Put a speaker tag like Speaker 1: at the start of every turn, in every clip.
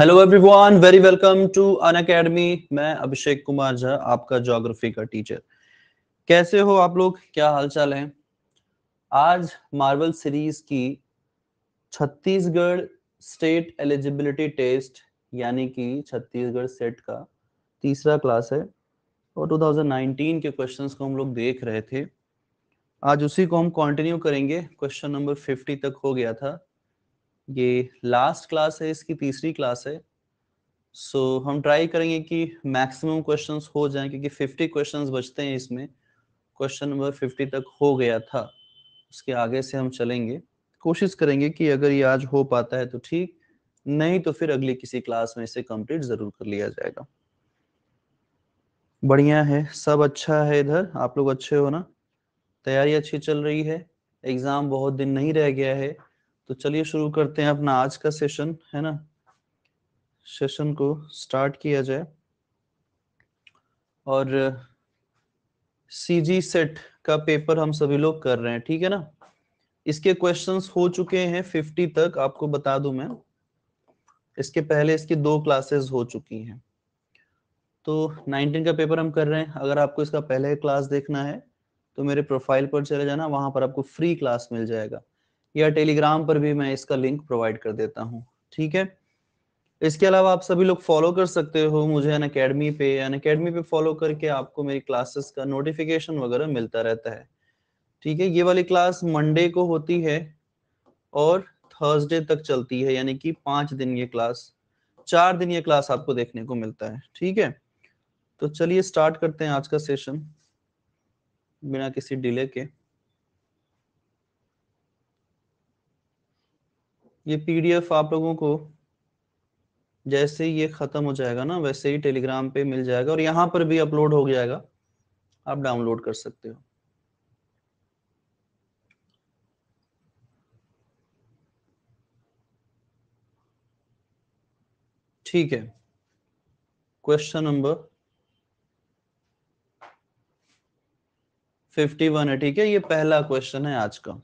Speaker 1: Hello everyone very welcome to Unacademy मैं अभिषेक कुमार झा आपका geography का टीचर कैसे हो आप लोग क्या हालचाल है आज मार्वल सीरीज की छत्तीसगढ़ स्टेट एलिजिबिलिटी टेस्ट यानी कि छत्तीसगढ़ सेट का तीसरा क्लास है और 2019 के क्वेश्चंस को हम लोग देख रहे थे आज उसी को हम कंटिन्यू करेंगे क्वेश्चन नंबर 50 तक हो गया था ये लास्ट क्लास है इसकी तीसरी क्लास है सो so, हम ट्राई करेंगे कि मैक्सिमम क्वेश्चंस हो जाएं क्योंकि 50 क्वेश्चंस बचते हैं इसमें क्वेश्चन नंबर 50 तक हो गया था उसके आगे से हम चलेंगे कोशिश करेंगे कि अगर ये आज हो पाता है तो ठीक नहीं तो फिर अगली किसी क्लास में इसे कंप्लीट जरूर कर लिया जाएगा बढ़िया है सब अच्छा है इधर आप लोग अच्छे हो ना तैयारी अच्छी चल रही है एग्जाम बहुत दिन नहीं रह गया है तो चलिए शुरू करते हैं अपना आज का सेशन है ना सेशन को स्टार्ट किया जाए और सीजी सेट का पेपर हम सभी लोग कर रहे हैं ठीक है ना इसके क्वेश्चंस हो चुके हैं फिफ्टी तक आपको बता दूं मैं इसके पहले इसकी दो क्लासेस हो चुकी हैं तो 19 का पेपर हम कर रहे हैं अगर आपको इसका पहले क्लास देखना है तो मेरे प्रोफाइल पर चले जाना वहां पर आपको फ्री क्लास मिल जाएगा या टेलीग्राम पर भी मैं इसका लिंक प्रोवाइड कर देता हूँ ठीक है इसके अलावा आप सभी लोग फॉलो कर सकते हो मुझे अन अकेडमी पे अन अकेडमी पे फॉलो करके आपको मेरी क्लासेस का नोटिफिकेशन वगैरह मिलता रहता है ठीक है ये वाली क्लास मंडे को होती है और थर्सडे तक चलती है यानी कि पांच दिन ये क्लास चार दिन ये क्लास आपको देखने को मिलता है ठीक है तो चलिए स्टार्ट करते हैं आज का सेशन बिना किसी डिले के ये पीडीएफ आप लोगों को जैसे ही ये खत्म हो जाएगा ना वैसे ही टेलीग्राम पे मिल जाएगा और यहां पर भी अपलोड हो जाएगा आप डाउनलोड कर सकते हो ठीक है क्वेश्चन नंबर फिफ्टी वन है ठीक है ये पहला क्वेश्चन है आज का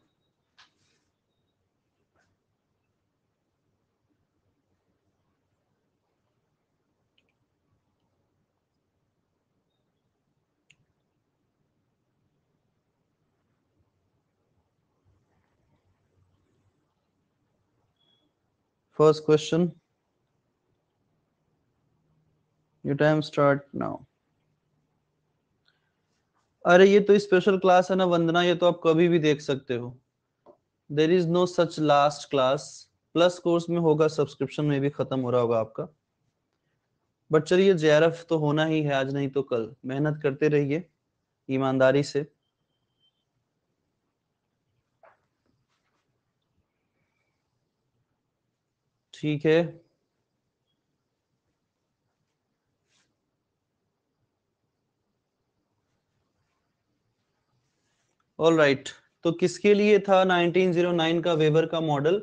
Speaker 1: first question. Your time start now. अरे ये तो स्पेशल क्लास है ना वंदना ये तो आप कभी भी देख सकते हो there is no such last class plus course में होगा सब्सक्रिप्शन में भी खत्म हो रहा होगा आपका बट चलिए जेआरएफ तो होना ही है आज नहीं तो कल मेहनत करते रहिए ईमानदारी से ठीक है ऑल राइट right. तो किसके लिए था 1909 का वेबर का मॉडल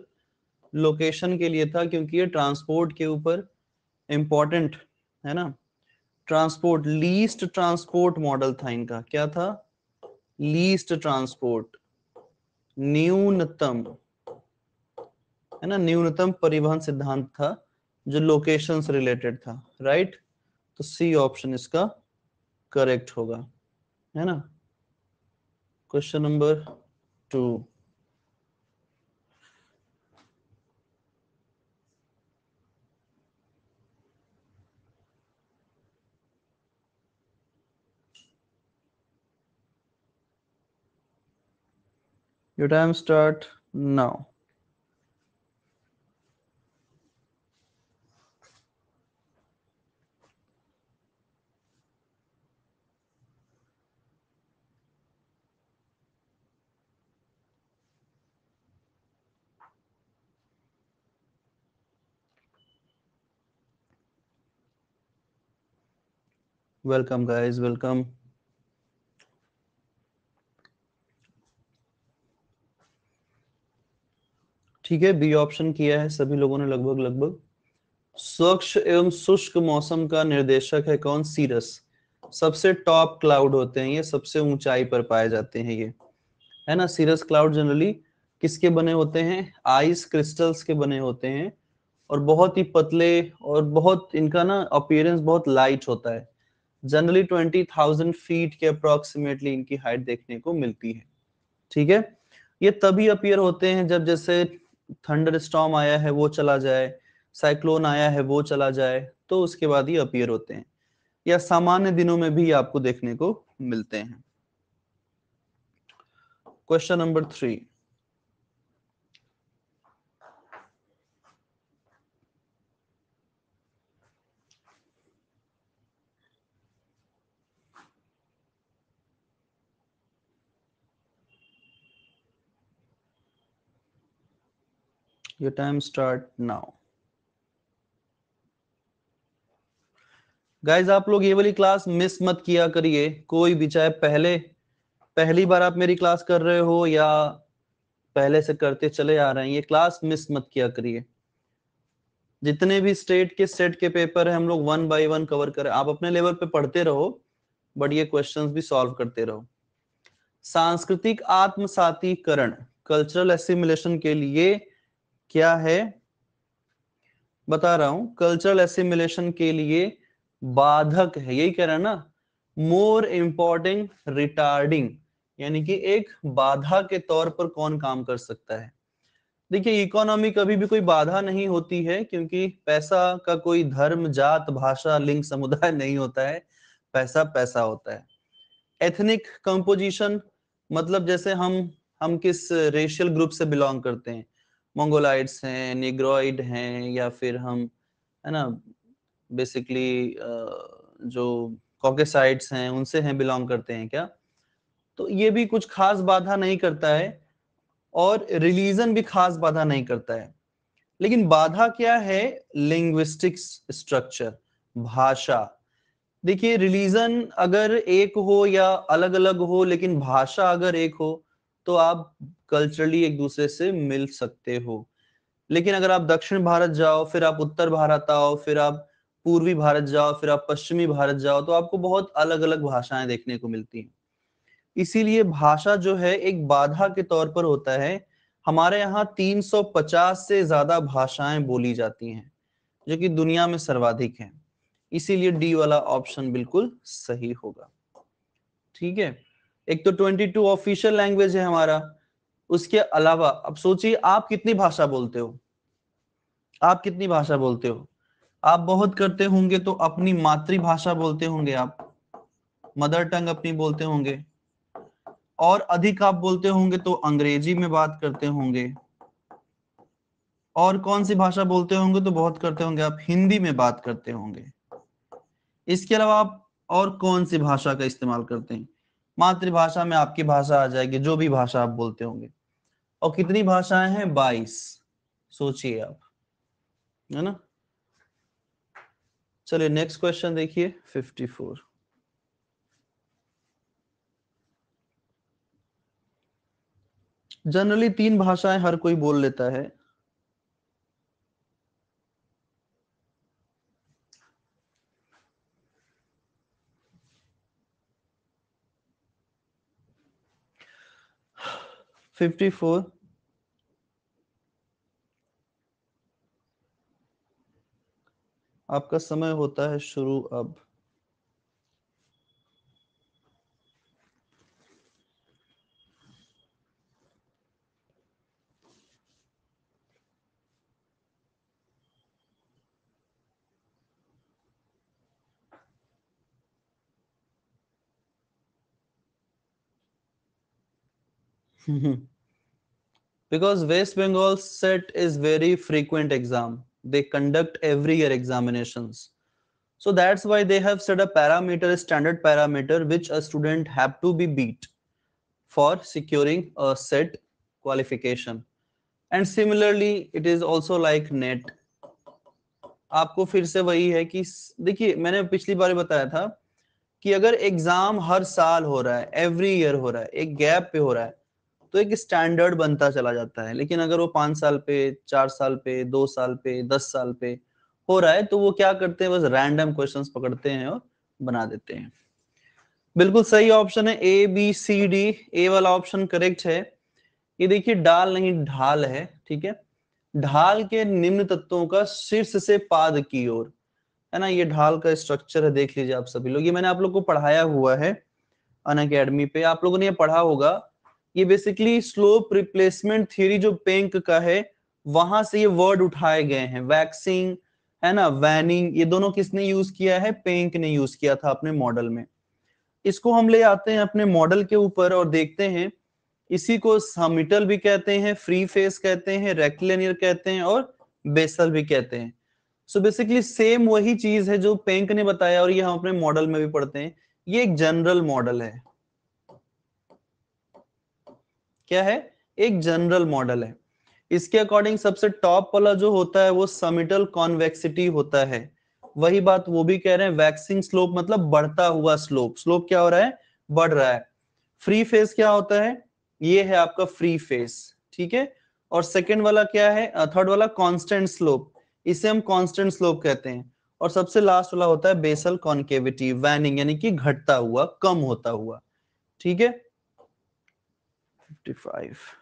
Speaker 1: लोकेशन के लिए था क्योंकि ये ट्रांसपोर्ट के ऊपर इंपॉर्टेंट है ना ट्रांसपोर्ट लीस्ट ट्रांसपोर्ट मॉडल था इनका क्या था लीस्ट ट्रांसपोर्ट न्यूनतम है ना न्यूनतम परिवहन सिद्धांत था जो लोकेशन से रिलेटेड था राइट तो सी ऑप्शन इसका करेक्ट होगा है ना question number two your time start now welcome guys welcome ठीक है बी ऑप्शन किया है सभी लोगों ने लगभग लगभग स्वच्छ एवं शुष्क मौसम का निर्देशक है कौन सीरस सबसे टॉप क्लाउड होते हैं ये सबसे ऊंचाई पर पाए जाते हैं ये है ना सीरस क्लाउड जनरली किसके बने होते हैं आइस क्रिस्टल्स के बने होते हैं और बहुत ही पतले और बहुत इनका ना अपियरेंस बहुत लाइट होता है जनरली थाउजेंड फीट के अप्रोक्सीमेटली इनकी हाइट देखने को मिलती है ठीक है ये तभी अपियर होते हैं जब जैसे थंडर स्टॉम आया है वो चला जाए साइक्लोन आया है वो चला जाए तो उसके बाद ही अपियर होते हैं या सामान्य दिनों में भी आपको देखने को मिलते हैं question number three your time start now guys आप लोग ये वाली क्लास मिस मत किया करिए कोई भी चाहे पहले पहली बार आप मेरी क्लास कर रहे हो या पहले से करते चले आ रहे हैं ये क्लास मिस मत किया करिए जितने भी स्टेट के सेट के पेपर है हम लोग वन बाय वन कवर करें आप अपने लेवल पे पढ़ते रहो बट ये क्वेश्चंस भी सॉल्व करते रहो सांस्कृतिक आत्मसातीकरण कल्चरल एसिमुलेशन के लिए क्या है बता रहा हूं कल्चरल एसिमुलेशन के लिए बाधक है यही कह रहा है ना मोर इंपॉर्टेंट रिटार्डिंग यानी कि एक बाधा के तौर पर कौन काम कर सकता है देखिए इकोनॉमी कभी भी कोई बाधा नहीं होती है क्योंकि पैसा का कोई धर्म जात भाषा लिंग समुदाय नहीं होता है पैसा पैसा होता है एथनिक कंपोजिशन मतलब जैसे हम हम किस रेशियल ग्रुप से बिलोंग करते हैं मंगोलाइड्स हैं निग्रॉइड हैं या फिर हम है ना बेसिकली जो कॉकेसाइड्स हैं उनसे हैं बिलोंग करते हैं क्या तो ये भी कुछ खास बाधा नहीं करता है और रिलीजन भी खास बाधा नहीं करता है लेकिन बाधा क्या है लिंग्विस्टिक्स स्ट्रक्चर भाषा देखिए रिलीजन अगर एक हो या अलग अलग हो लेकिन भाषा अगर एक हो तो आप कल्चरली एक दूसरे से मिल सकते हो लेकिन अगर आप दक्षिण भारत जाओ फिर आप उत्तर भारत आओ फिर आप पूर्वी भारत जाओ फिर आप पश्चिमी भारत जाओ तो आपको बहुत अलग अलग भाषाएं देखने को मिलती हैं इसीलिए भाषा जो है एक बाधा के तौर पर होता है हमारे यहाँ 350 से ज्यादा भाषाएं बोली जाती हैं जो कि दुनिया में सर्वाधिक है इसीलिए डी वाला ऑप्शन बिल्कुल सही होगा ठीक है एक तो 22 ऑफिशियल लैंग्वेज है हमारा उसके अलावा अब सोचिए आप कितनी भाषा बोलते हो आप कितनी भाषा बोलते हो आप बहुत करते होंगे तो अपनी मातृभाषा बोलते होंगे आप मदर टंग अपनी बोलते होंगे और अधिक आप बोलते होंगे तो अंग्रेजी में बात करते होंगे और कौन सी भाषा बोलते होंगे तो बहुत करते होंगे आप हिंदी में बात करते होंगे इसके अलावा आप और कौन सी भाषा का इस्तेमाल करते हैं मातृभाषा में आपकी भाषा आ जाएगी जो भी भाषा आप बोलते होंगे और कितनी भाषाएं हैं बाईस सोचिए आप है ना चलिए नेक्स्ट क्वेश्चन देखिए फिफ्टी फोर जनरली तीन भाषाएं हर कोई बोल लेता है 54 आपका समय होता है शुरू अब because West Bengal set is very frequent exam. They conduct every year examinations. So that's why they have set a parameter, a standard parameter, which a student have to be beat for securing a set qualification. And similarly, it is also like net. आपको फिर से वही है कि देखिए मैंने पिछली बार बताया था कि अगर एग्जाम हर साल हो रहा है एवरी ईयर हो रहा है एक गैप पे हो रहा है तो एक स्टैंडर्ड बनता चला जाता है लेकिन अगर वो पांच साल पे चार साल पे दो साल पे दस साल पे हो रहा है तो वो क्या करते हैं बस रैंडम क्वेश्चंस पकड़ते हैं और बना देते हैं बिल्कुल सही ऑप्शन है A B C D A वाला ऑप्शन करेक्ट है ये देखिए डाल नहीं ढाल है ठीक है ढाल के निम्न तत्वों का शीर्ष से पाद की ओर है ना ये ढाल का स्ट्रक्चर है देख लीजिए आप सभी लोग ये मैंने आप लोग को पढ़ाया हुआ है अन अकेडमी पे आप लोगों ने ये पढ़ा होगा ये बेसिकली स्लोप रिप्लेसमेंट थ्योरी जो पेंक का है वहां से ये वर्ड उठाए गए हैं वैक्सिंग है ना वैनिंग ये दोनों किसने यूज किया है पेंक ने यूज किया था अपने मॉडल में इसको हम ले आते हैं अपने मॉडल के ऊपर और देखते हैं इसी को समिटल भी कहते हैं फ्री फेस कहते हैं रेक्लेनियर कहते हैं और बेसल भी कहते हैं सो बेसिकली सेम वही चीज है जो पेंक ने बताया और ये हम अपने मॉडल में भी पढ़ते हैं ये एक जनरल मॉडल है क्या है एक जनरल मॉडल है इसके अकॉर्डिंग सबसे टॉप वाला जो होता है वो समिटल कॉन्वेक्सिटी होता है वही बात वो भी कह रहे हैं वैक्सिंग स्लोप मतलब बढ़ता हुआ स्लोप स्लोप क्या हो रहा है बढ़ रहा है फ्री फेस क्या होता है ये है आपका फ्री फेस ठीक है और सेकेंड वाला क्या है थर्ड वाला कॉन्स्टेंट स्लोप इसे हम कॉन्स्टेंट स्लोप कहते हैं और सबसे लास्ट वाला होता है बेसल कॉन्केविटी वैनिंग यानी कि घटता हुआ कम होता हुआ ठीक है 55.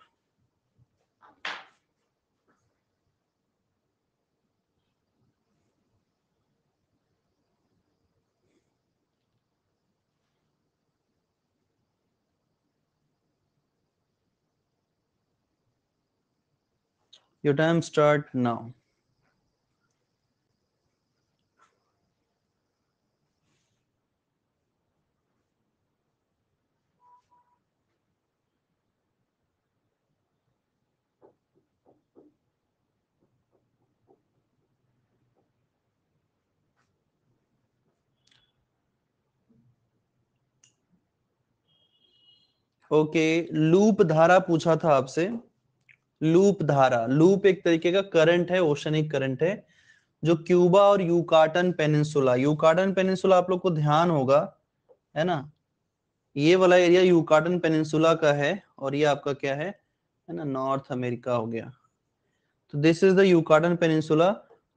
Speaker 1: Your time start now. Okay loop धारा पूछा था आपसे लूप धारा लूप एक तरीके का करंट है ओशनिक करंट है जो क्यूबा और यूकाटन पेनिनसुला यूकाटन पेनिनसुला आप लोग को ध्यान होगा है ना ये वाला एरिया यूकाटन पेनिनसुला का है और ये आपका क्या है है ना नॉर्थ अमेरिका हो गया तो this is the Yucatan peninsula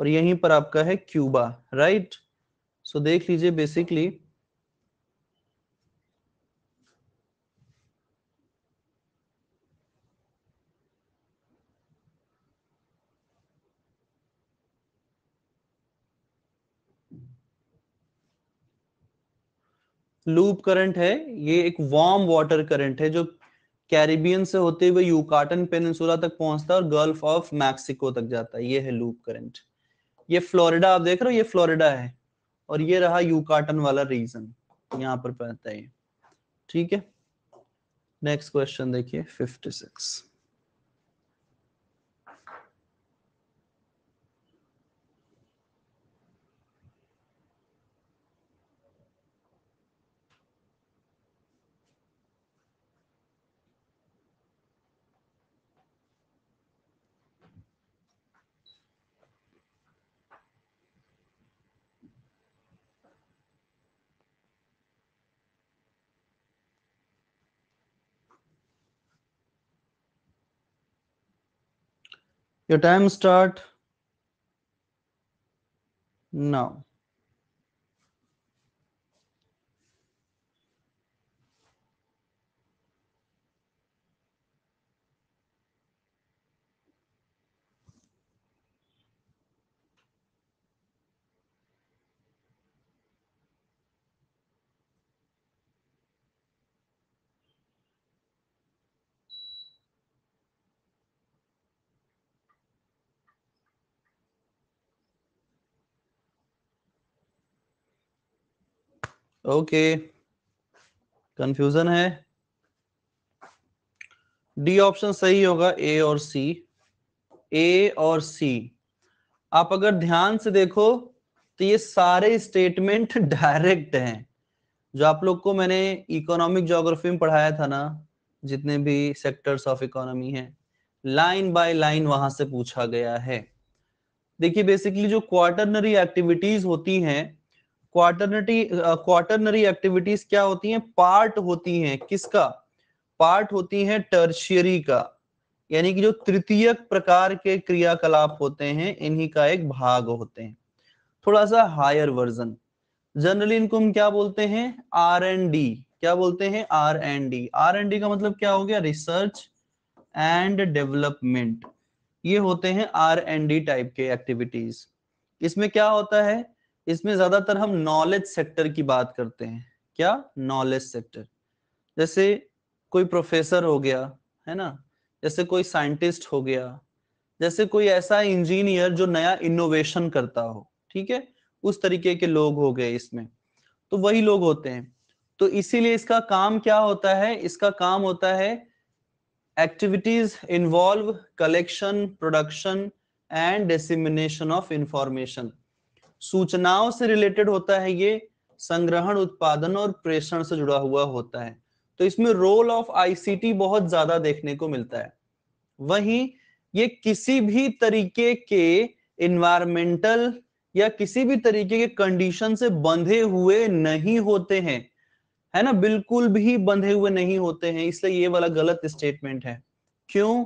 Speaker 1: और यहीं पर आपका है क्यूबा राइट सो देख लीजिए बेसिकली लूप करंट है ये एक वार्म वाटर करंट है जो कैरिबियन से होते हुए यूकाटन पेनसुला तक पहुंचता है और गल्फ ऑफ मैक्सिको तक जाता है ये है लूप करंट ये फ्लोरिडा आप देख रहे हो ये फ्लोरिडा है और ये रहा यूकाटन वाला रीजन यहाँ पर पड़ता है ठीक है नेक्स्ट क्वेश्चन देखिए six your time start now okay confusion है डी ऑप्शन सही होगा ए और सी ए और सी आप अगर ध्यान से देखो तो ये सारे स्टेटमेंट डायरेक्ट हैं जो आप लोग को मैंने इकोनॉमिक ज्योग्राफी में पढ़ाया था ना जितने भी सेक्टर्स ऑफ इकोनॉमी हैं लाइन बाय लाइन वहां से पूछा गया है देखिए बेसिकली जो क्वार्टरनरी एक्टिविटीज होती हैं क्वार्टरनरी क्वार्टरनरी एक्टिविटीज क्या होती हैं पार्ट होती हैं किसका पार्ट होती हैं टर्शियरी का यानी कि जो तृतीयक प्रकार के क्रियाकलाप होते हैं इन्हीं का एक भाग होते हैं थोड़ा सा हायर वर्जन जनरली इनको हम क्या बोलते हैं आर एंड डी क्या बोलते हैं R and D R and D का मतलब क्या हो गया रिसर्च एंड डेवलपमेंट ये होते हैं आर एंड डी टाइप के एक्टिविटीज इसमें क्या होता है इसमें ज्यादातर हम नॉलेज सेक्टर की बात करते हैं क्या नॉलेज सेक्टर जैसे कोई प्रोफेसर हो गया है ना जैसे कोई साइंटिस्ट हो गया जैसे कोई ऐसा इंजीनियर जो नया इनोवेशन करता हो ठीक है उस तरीके के लोग हो गए इसमें तो वही लोग होते हैं तो इसीलिए इसका काम क्या होता है इसका काम होता है activities involve collection production and dissemination of information सूचनाओं से रिलेटेड होता है ये संग्रहण उत्पादन और प्रेषण से जुड़ा हुआ होता है तो इसमें रोल ऑफ आईसीटी बहुत ज्यादा देखने को मिलता है वहीं ये किसी भी तरीके के इन्वायरमेंटल या किसी भी तरीके के कंडीशन से बंधे हुए नहीं होते हैं है ना बिल्कुल भी बंधे हुए नहीं होते हैं इसलिए ये वाला गलत स्टेटमेंट है क्यों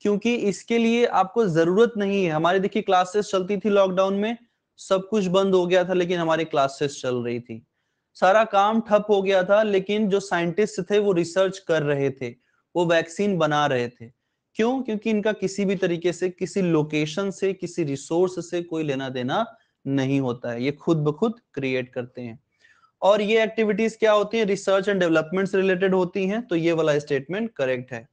Speaker 1: क्योंकि इसके लिए आपको जरूरत नहीं है हमारी देखिए क्लासेस चलती थी लॉकडाउन में सब कुछ बंद हो गया था लेकिन हमारी क्लासेस चल रही थी सारा काम ठप हो गया था लेकिन जो साइंटिस्ट थे वो रिसर्च कर रहे थे वो वैक्सीन बना रहे थे क्यों क्योंकि इनका किसी भी तरीके से किसी लोकेशन से किसी रिसोर्स से कोई लेना देना नहीं होता है ये खुद ब खुद क्रिएट करते हैं और ये एक्टिविटीज क्या होती हैं रिसर्च एंड डेवलपमेंट से रिलेटेड होती हैं तो ये वाला स्टेटमेंट करेक्ट है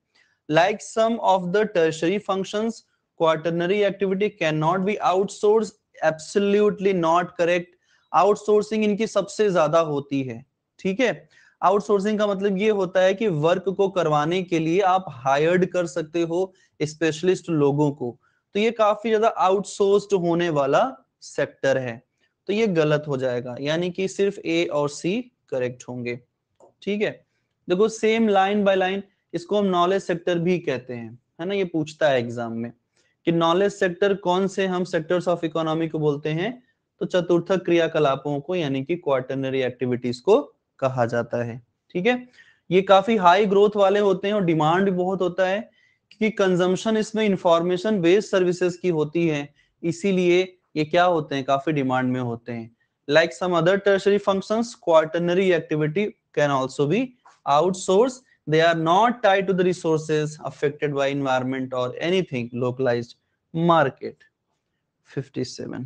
Speaker 1: like some of the tertiary functions quaternary activity can not be outsource absolutely not correct outsourcing इनकी सबसे ज्यादा होती है ठीक है आउटसोर्सिंग का मतलब ये होता है कि वर्क को करवाने के लिए आप हायर्ड कर सकते हो स्पेशलिस्ट लोगों को तो ये काफी ज्यादा आउटसोर्स्ड होने वाला सेक्टर है तो ये गलत हो जाएगा यानी कि सिर्फ ए और सी करेक्ट होंगे ठीक है देखो सेम लाइन बाय लाइन इसको हम नॉलेज सेक्टर भी कहते हैं है ना ये पूछता है एग्जाम में कि नॉलेज सेक्टर कौन से हम सेक्टर्स ऑफ इकोनॉमी को बोलते हैं तो चतुर्थक क्रियाकलापों को यानी कि क्वार्टनरी एक्टिविटीज को कहा जाता है ठीक है ये काफी हाई ग्रोथ वाले होते हैं और डिमांड भी बहुत होता है क्योंकि कंजम्पशन इसमें इंफॉर्मेशन बेस्ड सर्विसेज की होती है इसीलिए ये क्या होते हैं काफी डिमांड में होते हैं like some other tertiary functions quaternary activity can also be outsource they are not tied to the resources affected by environment or anything localized market 57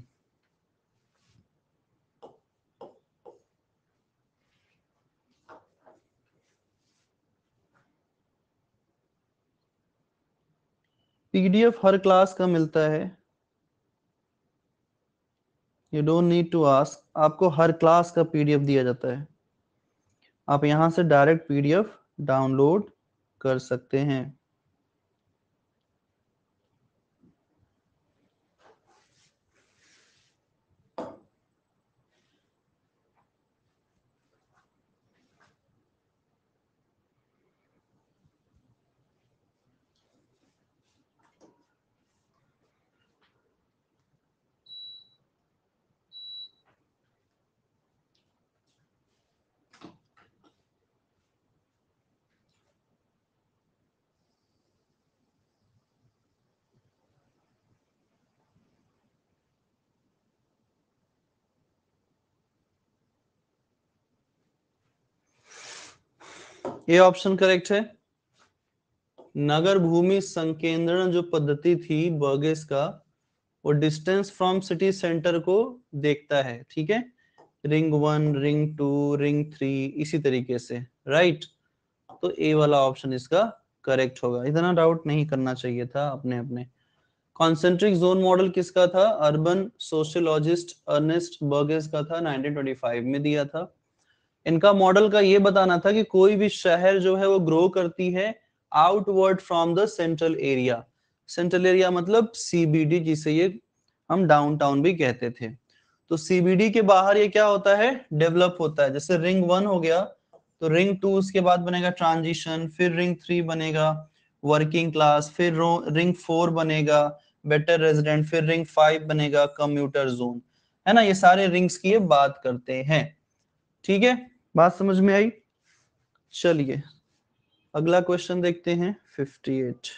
Speaker 1: PDF हर क्लास का मिलता है you don't need to ask आपको हर class का PDF दिया जाता है आप यहां से डायरेक्ट पीडीएफ डाउनलोड कर सकते हैं ये ऑप्शन करेक्ट है नगर भूमि संकेंद्रण जो पद्धति थी बर्गेस का वो डिस्टेंस फ्रॉम सिटी सेंटर को देखता है ठीक है ring one ring two ring three इसी तरीके से राइट तो ए वाला ऑप्शन इसका करेक्ट होगा इतना डाउट नहीं करना चाहिए था अपने अपने कॉन्सेंट्रिक जोन मॉडल किसका था अर्बन सोशियोलॉजिस्ट अर्नेस्ट बर्गेस का था 1925 में दिया था इनका मॉडल का ये बताना था कि कोई भी शहर जो है वो ग्रो करती है outward from the central area central area मतलब सीबीडी जिसे ये हम डाउनटाउन भी कहते थे तो सीबीडी के बाहर ये क्या होता है डेवलप होता है जैसे रिंग वन हो गया तो रिंग टू उसके बाद बनेगा ट्रांजिशन फिर रिंग थ्री बनेगा वर्किंग क्लास फिर रिंग फोर बनेगा बेटर रेजिडेंट फिर रिंग फाइव बनेगा कम्यूटर जोन है ना ये सारे रिंग्स की ये बात करते हैं ठीक है बात समझ में आई चलिए अगला क्वेश्चन देखते हैं 58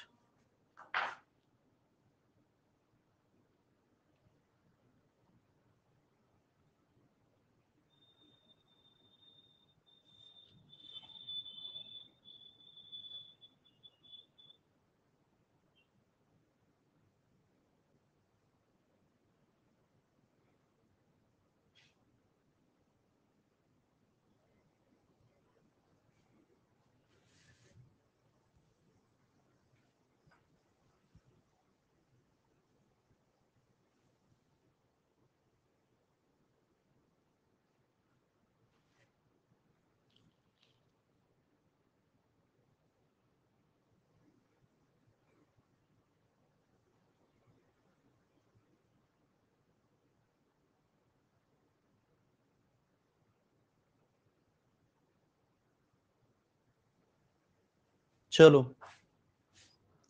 Speaker 1: चलो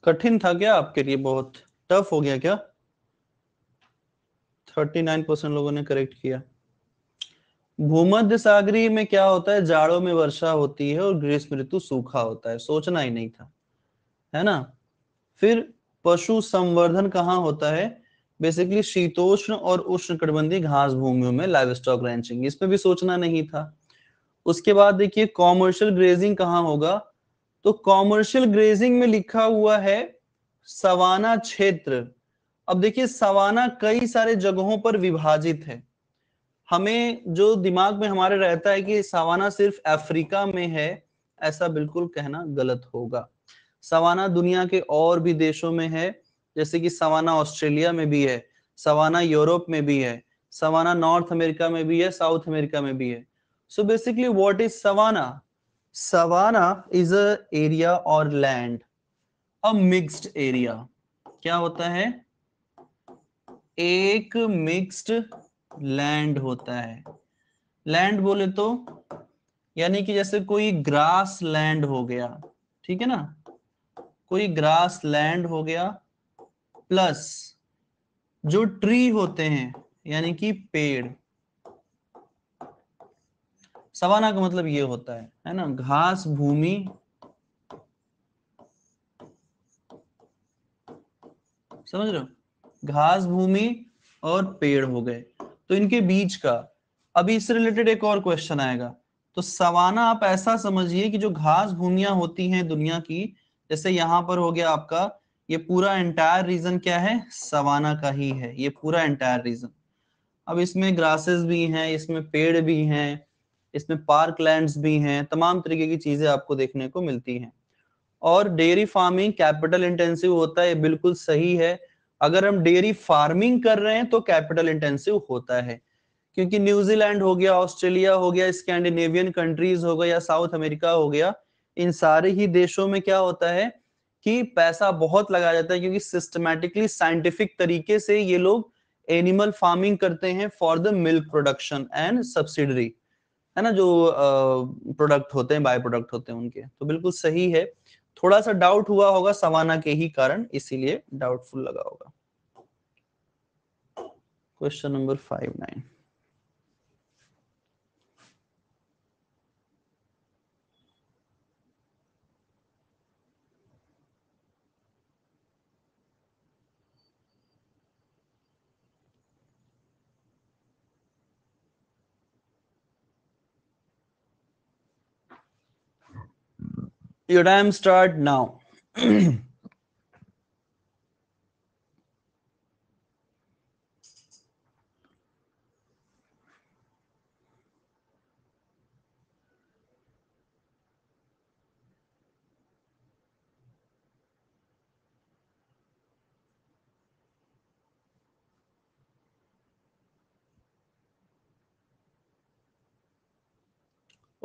Speaker 1: कठिन था क्या आपके लिए बहुत टफ हो गया क्या 39 परसेंट लोगों ने करेक्ट किया भूमध्य सागरी में क्या होता है जाड़ों में वर्षा होती है और ग्रीष्म ऋतु सूखा होता है सोचना ही नहीं था है ना फिर पशु संवर्धन कहाँ होता है बेसिकली शीतोष्ण और उष्ण कटबंधी घास भूमियों में लाइव स्टॉक रेंचिंग इसमें भी सोचना नहीं था उसके बाद देखिए कॉमर्शियल ग्रेजिंग कहाँ होगा तो कॉमर्शियल ग्रेजिंग में लिखा हुआ है सवाना क्षेत्र अब देखिए सवाना कई सारे जगहों पर विभाजित है हमें जो दिमाग में हमारे रहता है कि सवाना सिर्फ अफ्रीका में है ऐसा बिल्कुल कहना गलत होगा सवाना दुनिया के और भी देशों में है जैसे कि सवाना ऑस्ट्रेलिया में भी है सवाना यूरोप में भी है सवाना नॉर्थ अमेरिका में भी है साउथ अमेरिका में भी है so basically what is savanna savanna is a area और लैंड अ मिक्स्ड एरिया क्या होता है एक मिक्स्ड लैंड होता है लैंड बोले तो यानी कि जैसे कोई ग्रास लैंड हो गया ठीक है ना कोई ग्रास लैंड हो गया प्लस जो ट्री होते हैं यानी कि पेड़ सवाना का मतलब ये होता है है ना घास भूमि समझ रहे हो घास भूमि और पेड़ हो गए तो इनके बीच का अभी इससे रिलेटेड एक और क्वेश्चन आएगा तो सवाना आप ऐसा समझिए कि जो घास भूमिया होती हैं दुनिया की जैसे यहां पर हो गया आपका ये पूरा एंटायर रीजन क्या है सवाना का ही है ये पूरा एंटायर रीजन अब इसमें ग्रासेस भी हैं इसमें पेड़ भी हैं इसमें पार्क लैंड भी हैं तमाम तरीके की चीजें आपको देखने को मिलती हैं और डेयरी फार्मिंग कैपिटल इंटेंसिव होता है बिल्कुल सही है अगर हम डेयरी फार्मिंग कर रहे हैं तो कैपिटल इंटेंसिव होता है क्योंकि न्यूजीलैंड हो गया ऑस्ट्रेलिया हो गया स्कैंडिनेवियन कंट्रीज हो गया या साउथ अमेरिका हो गया इन सारे ही देशों में क्या होता है कि पैसा बहुत लगाया जाता है क्योंकि सिस्टमेटिकली साइंटिफिक तरीके से ये लोग एनिमल फार्मिंग करते हैं for the milk production and subsidiary है ना जो प्रोडक्ट होते हैं बाय प्रोडक्ट होते हैं उनके तो बिल्कुल सही है थोड़ा सा डाउट हुआ होगा सवाना के ही कारण इसीलिए डाउटफुल लगा होगा question number five nine your time start now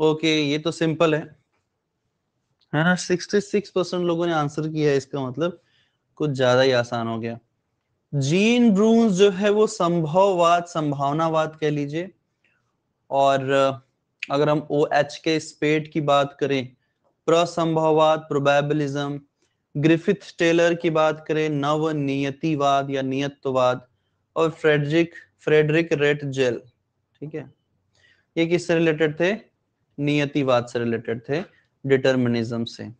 Speaker 1: okay okay, ये तो सिंपल है है ना सिक्स परसेंट लोगों ने आंसर किया है इसका मतलब कुछ ज्यादा ही आसान हो गया जीन ब्रूंस जो है वो संभववाद संभावनावाद कह लीजिए और अगर हम ओ एच के स्पेट की बात करें प्रसंभववाद प्रोबेबलिज्म ग्रिफिथ टेलर की बात करें नव नियतिवाद या नियतवाद और फ्रेडरिक फ्रेडरिक रेट जेल ठीक है ये किससे रिलेटेड थे नियतिवाद से रिलेटेड थे डिटर्मिनिज्म से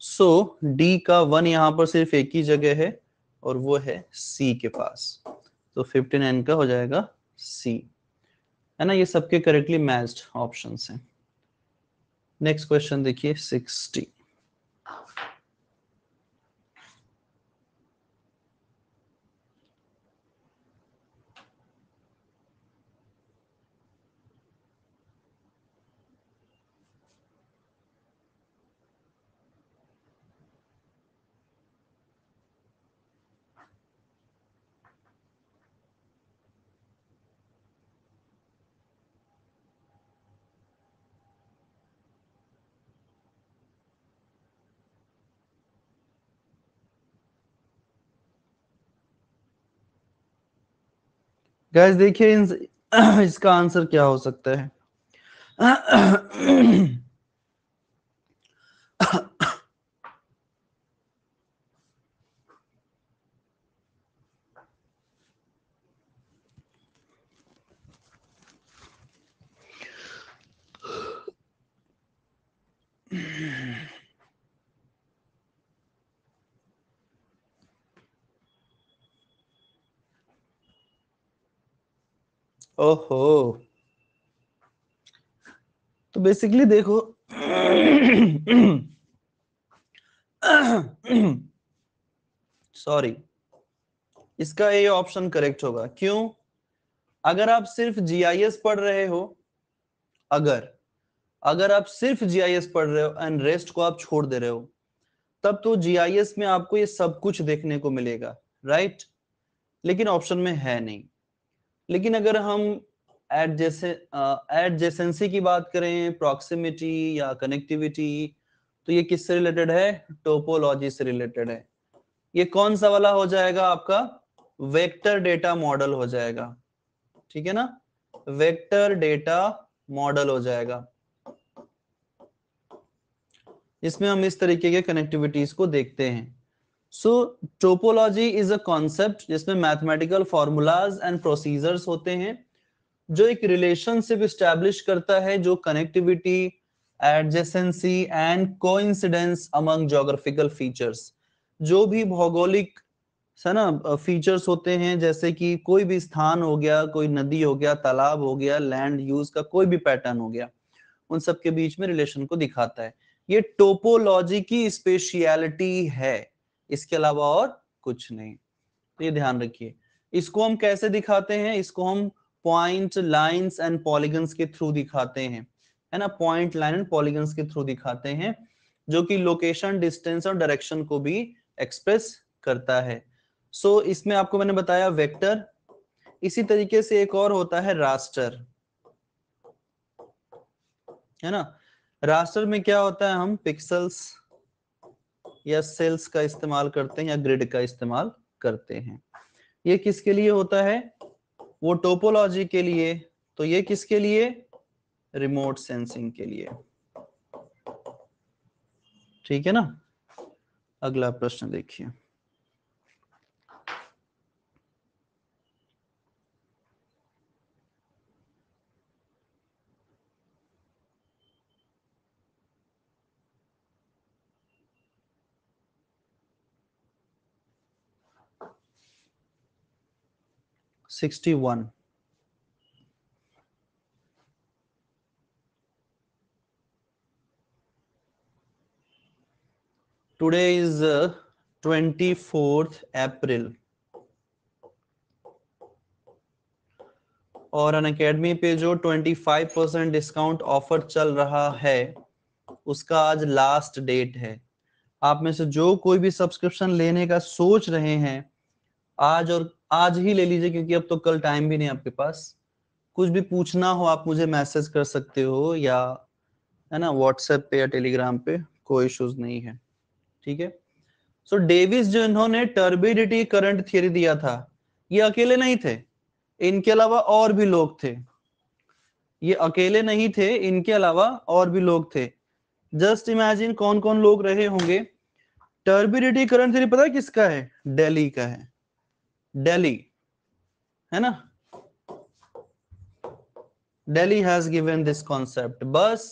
Speaker 1: सो so, डी का वन यहां पर सिर्फ एक ही जगह है और वो है सी के पास तो फिफ्टीन एन का हो जाएगा सी है ना ये सबके करेक्टली मैच्ड ऑप्शन हैं नेक्स्ट क्वेश्चन देखिए सिक्सटी गैस देखिए इन इसका आंसर क्या हो सकता है ओहो तो बेसिकली देखो सॉरी इसका ये ऑप्शन करेक्ट होगा क्यों अगर आप सिर्फ जीआईएस पढ़ रहे हो अगर अगर आप सिर्फ जीआईएस पढ़ रहे हो एंड रेस्ट को आप छोड़ दे रहे हो तब तो जीआईएस में आपको ये सब कुछ देखने को मिलेगा राइट लेकिन ऑप्शन में है नहीं लेकिन अगर हम एडजेसेंसी की बात करें प्रॉक्सिमिटी या कनेक्टिविटी तो ये किससे रिलेटेड है टोपोलॉजी से रिलेटेड है ये कौन सा वाला हो जाएगा आपका वेक्टर डेटा मॉडल हो जाएगा ठीक है ना वेक्टर डेटा मॉडल हो जाएगा इसमें हम इस तरीके के कनेक्टिविटीज को देखते हैं so topology is a concept जिसमें मैथमेटिकल फॉर्मूलाज एंड प्रोसीजर्स होते हैं जो एक रिलेशनशिप स्टैब्लिश करता है जो connectivity adjacency and coincidence among geographical features जो भी भौगोलिक है ना फीचर्स होते हैं जैसे कि कोई भी स्थान हो गया कोई नदी हो गया तालाब हो गया लैंड यूज का कोई भी पैटर्न हो गया उन सब के बीच में रिलेशन को दिखाता है ये टोपोलॉजी की स्पेशियलिटी है इसके अलावा और कुछ नहीं तो ये ध्यान रखिए इसको हम कैसे दिखाते हैं इसको हम पॉइंट लाइंस एंड पॉलीगन्स के थ्रू दिखाते हैं है ना पॉइंट लाइन एंड पॉलीगन्स के थ्रू दिखाते हैं जो कि लोकेशन डिस्टेंस और डायरेक्शन को भी एक्सप्रेस करता है सो so, इसमें आपको मैंने बताया वेक्टर इसी तरीके से एक और होता है रास्टर है ना रास्टर में क्या होता है हम पिक्सल्स या सेल्स का इस्तेमाल करते हैं या ग्रिड का इस्तेमाल करते हैं ये किसके लिए होता है वो टोपोलॉजी के लिए तो ये किसके लिए रिमोट सेंसिंग के लिए ठीक है ना अगला प्रश्न देखिए 61 today is uh, 24th april और अन अकेडमी पे जो 25 परसेंट डिस्काउंट ऑफर चल रहा है उसका आज लास्ट डेट है आप में से जो कोई भी सब्सक्रिप्शन लेने का सोच रहे हैं आज और आज ही ले लीजिए क्योंकि अब तो कल टाइम भी नहीं आपके पास कुछ भी पूछना हो आप मुझे मैसेज कर सकते हो या है ना व्हाट्सएप पे या टेलीग्राम पे कोई इश्यूज नहीं है ठीक है सो डेविस जो इन्होंने टर्बिडिटी करंट थियरी दिया था ये अकेले नहीं थे इनके अलावा और भी लोग थे ये अकेले नहीं थे इनके अलावा और भी लोग थे जस्ट इमेजिन कौन कौन लोग रहे होंगे टर्बिडिटी करंट थ्योरी पता है किसका है डेली का है Delhi hai na delhi has given this concept bus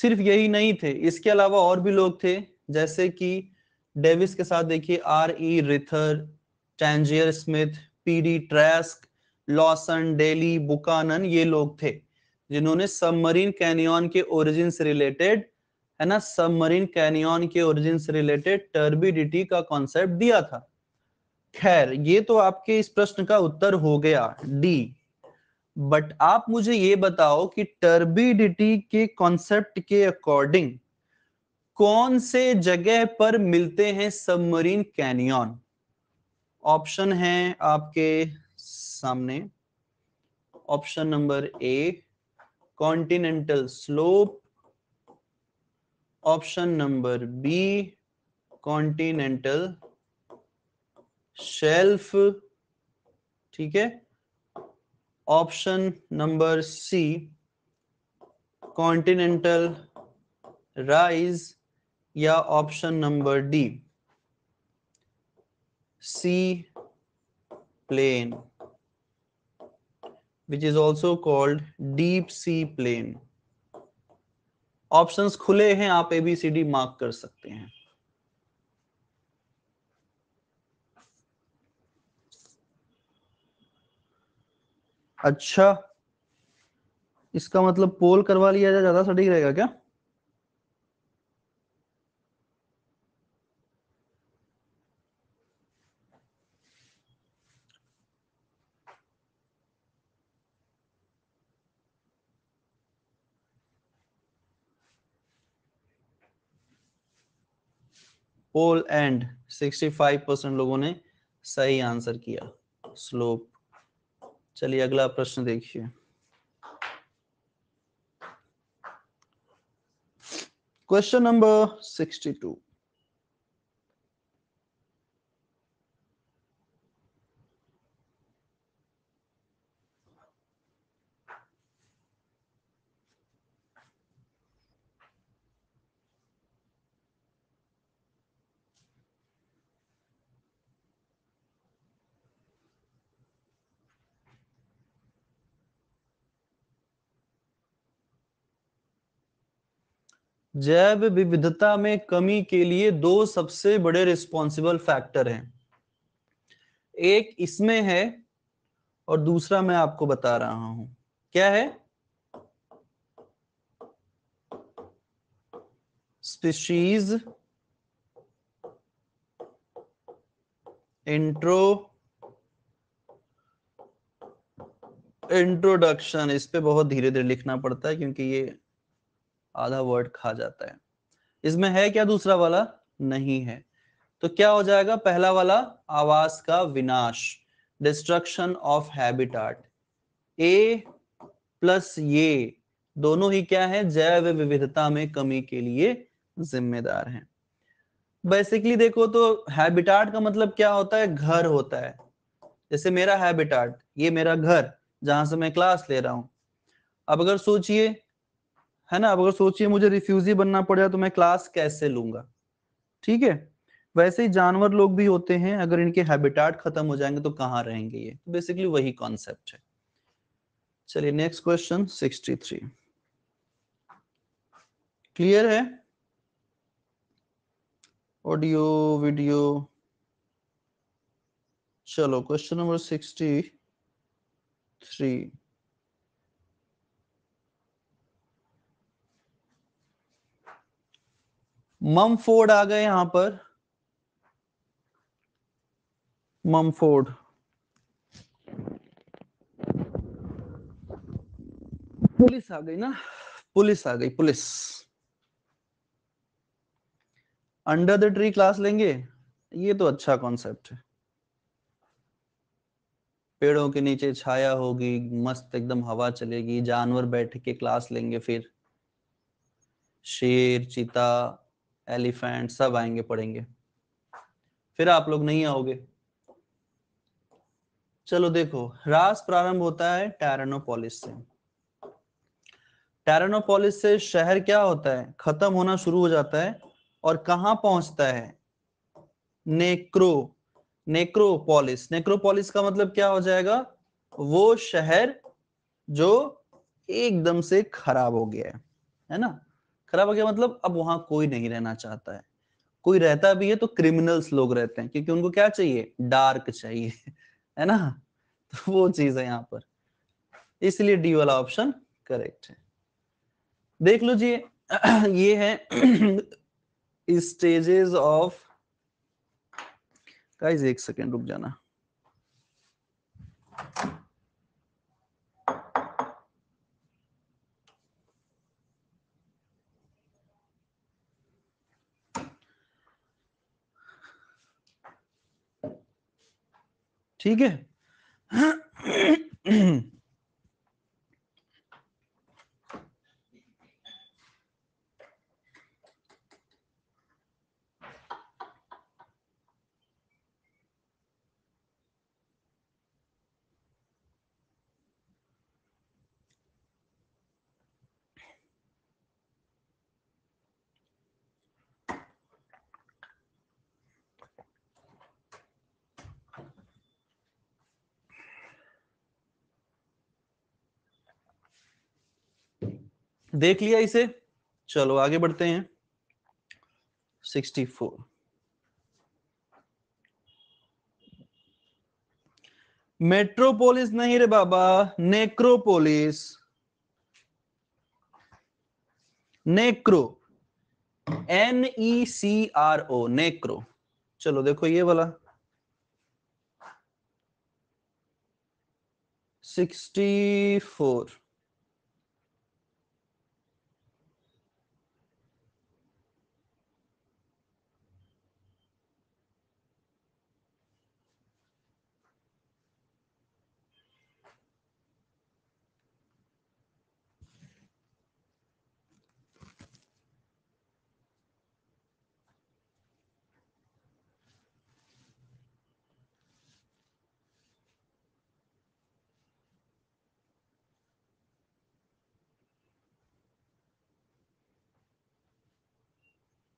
Speaker 1: सिर्फ यही नहीं थे इसके अलावा और भी लोग थे जैसे कि डेविस के साथ देखिए R E Ritter Tangier Smith P D Trask Lawson Daly Buchanan ये लोग थे जिन्होंने सबमरीन कैनियन के ओरिजिन से रिलेटेड है ना सबमरीन कैनियन के ओरिजिन से रिलेटेड टर्बिडिटी का कॉन्सेप्ट दिया था खैर ये तो आपके इस प्रश्न का उत्तर हो गया डी बट आप मुझे ये बताओ कि टर्बिडिटी के कॉन्सेप्ट के अकॉर्डिंग कौन से जगह पर मिलते हैं सबमरीन कैनियन ऑप्शन है आपके सामने option number A continental slope option number B continental shelf ठीक है option number C continental rise या option number D sea plain which is also called deep sea plain options खुले हैं आप ABCD mark कर सकते हैं अच्छा इसका मतलब पोल करवा लिया जाए ज्यादा सटीक रहेगा क्या पोल एंड 65 परसेंट लोगों ने सही आंसर किया स्लोप चलिए अगला प्रश्न देखिए क्वेश्चन नंबर सिक्सटी टू जैव विविधता में कमी के लिए दो सबसे बड़े रिस्पॉन्सिबल फैक्टर हैं एक इसमें है और दूसरा मैं आपको बता रहा हूं क्या है स्पीशीज इंट्रो इंट्रोडक्शन इस पे बहुत धीरे धीरे लिखना पड़ता है क्योंकि ये आधा वर्ड खा जाता है इसमें है क्या दूसरा वाला नहीं है तो क्या हो जाएगा पहला वाला आवास का विनाश destruction of habitat A plus ये दोनों ही क्या है जैव विविधता में कमी के लिए जिम्मेदार हैं बेसिकली देखो तो हैबिटाट का मतलब क्या होता है घर होता है जैसे मेरा हैबिटाट ये मेरा घर जहां से मैं क्लास ले रहा हूं अब अगर सोचिए है ना अब अगर सोचिए मुझे रिफ्यूजी बनना पड़ेगा तो मैं क्लास कैसे लूंगा ठीक है वैसे ही जानवर लोग भी होते हैं अगर इनके हैबिटेट खत्म हो जाएंगे तो कहाँ रहेंगे ये तो बेसिकली वही कॉन्सेप्ट है चलिए नेक्स्ट क्वेश्चन 63 क्लियर है ऑडियो वीडियो चलो क्वेश्चन नंबर 63 ममफोर्ड आ गए यहां पर ममफोर्ड पुलिस आ गई ना पुलिस आ गई police under the tree class लेंगे ये तो अच्छा कॉन्सेप्ट है पेड़ों के नीचे छाया होगी मस्त एकदम हवा चलेगी जानवर बैठ के क्लास लेंगे फिर शेर चीता एलिफेंट सब आएंगे पढ़ेंगे फिर आप लोग नहीं आओगे चलो देखो रास प्रारंभ होता है टैरानोपोलिस से टेरानोपोलिस से शहर क्या होता है खत्म होना शुरू हो जाता है और कहाँ पहुंचता है नेक्रो नेक्रोपोलिस नेक्रोपोलिस का मतलब क्या हो जाएगा वो शहर जो एकदम से खराब हो गया है है ना खराब हो गया मतलब अब वहां कोई नहीं रहना चाहता है कोई रहता भी है तो क्रिमिनल्स लोग रहते हैं क्योंकि उनको क्या चाहिए डार्क चाहिए है ना तो वो चीज है यहाँ पर इसलिए डी वाला ऑप्शन करेक्ट है देख लो जी ये है स्टेजेस ऑफ गाइस एक सेकेंड रुक जाना ठीक है देख लिया इसे चलो आगे बढ़ते हैं 64 मेट्रोपोलिस नहीं रे बाबा necropolis necro N E C R O necro चलो देखो ये वाला 64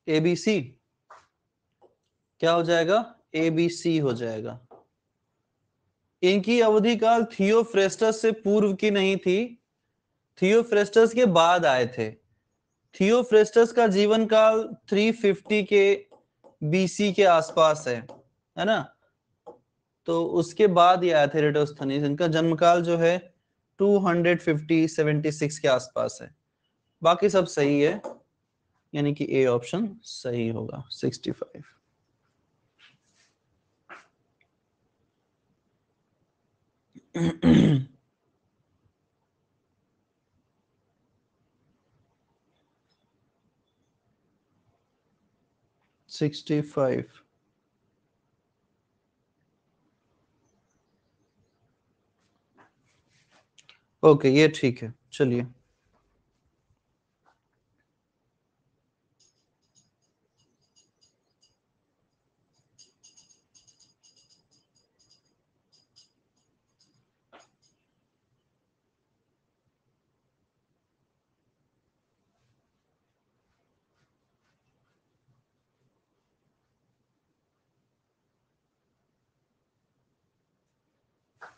Speaker 1: ए बी सी क्या हो जाएगा ए बी सी हो जाएगा इनकी अवधि काल थियोफ्रेस्टस से पूर्व की नहीं थी थियोफ्रेस्टस के बाद आए थे थियोफ्रेस्टस का जीवन काल 350 के बीसी के आसपास है है ना तो उसके बाद ही आए थे रिटोस्थनीस इनका जन्मकाल जो है 250 76 के आसपास है बाकी सब सही है यानी कि ए ऑप्शन सही होगा 65 सिक्सटी फाइव ओके ये ठीक है चलिए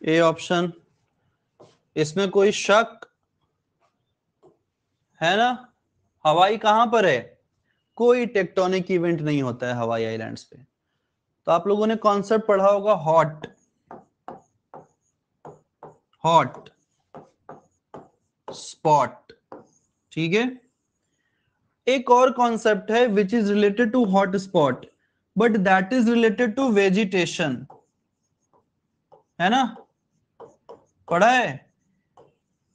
Speaker 1: ए ऑप्शन इसमें कोई शक है ना हवाई कहां पर है कोई टेक्टोनिक इवेंट नहीं होता है हवाई आइलैंड्स पे तो आप लोगों ने कॉन्सेप्ट पढ़ा होगा हॉट हॉट स्पॉट ठीक है एक और कॉन्सेप्ट है which is related to hot spot but that is related to vegetation है ना पढ़ा है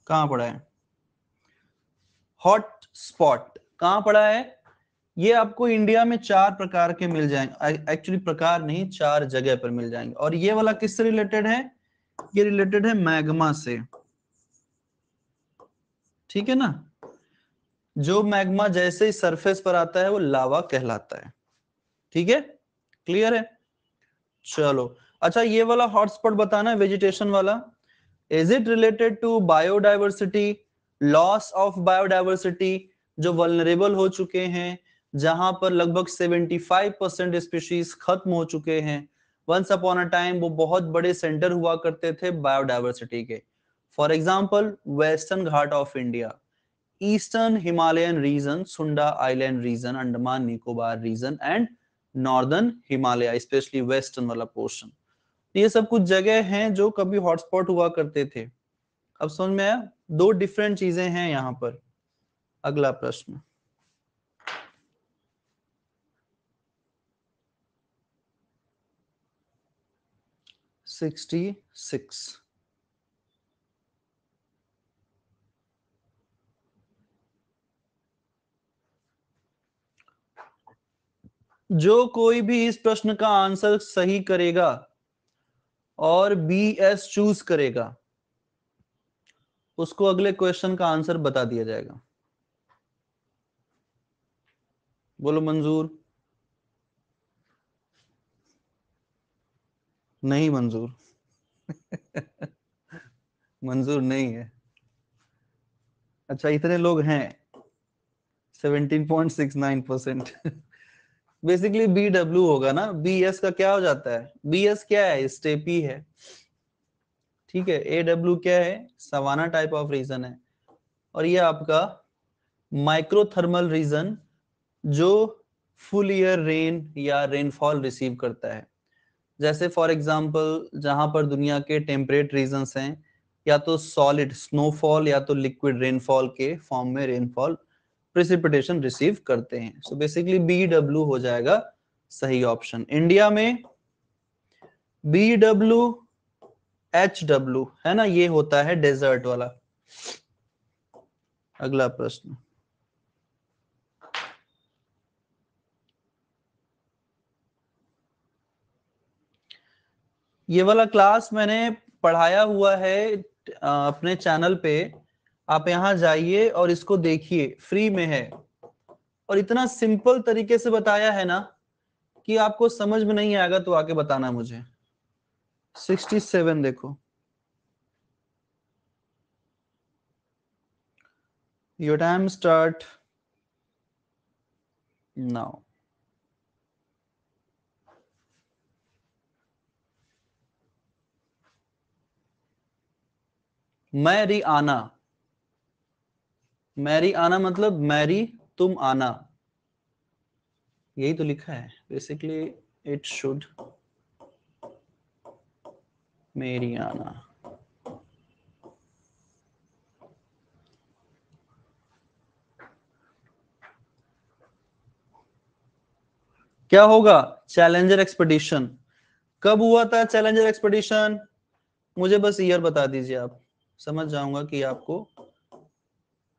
Speaker 1: कहां पढ़ा है हॉट स्पॉट कहां पढ़ा है ये आपको इंडिया में चार प्रकार के मिल जाएंगे एक्चुअली प्रकार नहीं चार जगह पर मिल जाएंगे और ये वाला किससे रिलेटेड है ये रिलेटेड है मैग्मा से ठीक है ना जो मैग्मा जैसे ही सरफेस पर आता है वो लावा कहलाता है ठीक है क्लियर है चलो अच्छा ये वाला हॉटस्पॉट बताना है वेजिटेशन वाला is it related to biodiversity loss of biodiversity जो वलनरेबल हो चुके हैं जहां पर लगभग 75 परसेंट स्पीशीज खत्म हो चुके हैं वंस अपॉन अ टाइम वो बहुत बड़े सेंटर हुआ करते थे बायोडाइवर्सिटी के for example western Ghat of India eastern Himalayan region Sunda island region Andaman Nicobar region and northern Himalaya especially western वाला पोर्शन तो ये सब कुछ जगह हैं जो कभी हॉटस्पॉट हुआ करते थे अब समझ में दो डिफरेंट चीजें हैं यहां पर अगला प्रश्न सिक्सटी सिक्स जो कोई भी इस प्रश्न का आंसर सही करेगा और बी एस चूज करेगा उसको अगले क्वेश्चन का आंसर बता दिया जाएगा बोलो मंजूर नहीं मंजूर मंजूर नहीं है अच्छा इतने लोग हैं 17.69 परसेंट बेसिकली बी डब्ल्यू होगा ना बी एस का क्या हो जाता है बी एस क्या है स्टेपी है ठीक है ए डब्ल्यू क्या है सवाना टाइप ऑफ रीजन है और ये आपका माइक्रोथर्मल रीजन जो फुल ईयर रेन या रेनफॉल रिसीव करता है जैसे फॉर एग्जाम्पल जहां पर दुनिया के टेम्परेट रीजन हैं या तो सॉलिड स्नोफॉल या तो लिक्विड रेनफॉल के फॉर्म में रेनफॉल प्रेसिपिटेशन रिसीव करते हैं सो बेसिकली बी डब्ल्यू हो जाएगा सही ऑप्शन इंडिया में बी डब्ल्यू एच डब्ल्यू है ना ये होता है डेजर्ट वाला अगला प्रश्न ये वाला क्लास मैंने पढ़ाया हुआ है अपने चैनल पे आप यहां जाइए और इसको देखिए फ्री में है और इतना सिंपल तरीके से बताया है ना कि आपको समझ में नहीं आएगा तो आके बताना मुझे 67 देखो योर टाइम स्टार्ट नाउ मैं आना मैरी आना मतलब मैरी तुम आना यही तो लिखा है बेसिकली इट शुड मेरी आना क्या होगा चैलेंजर एक्सपेडिशन कब हुआ था चैलेंजर एक्सपेडिशन मुझे बस ईयर बता दीजिए आप समझ जाऊंगा कि आपको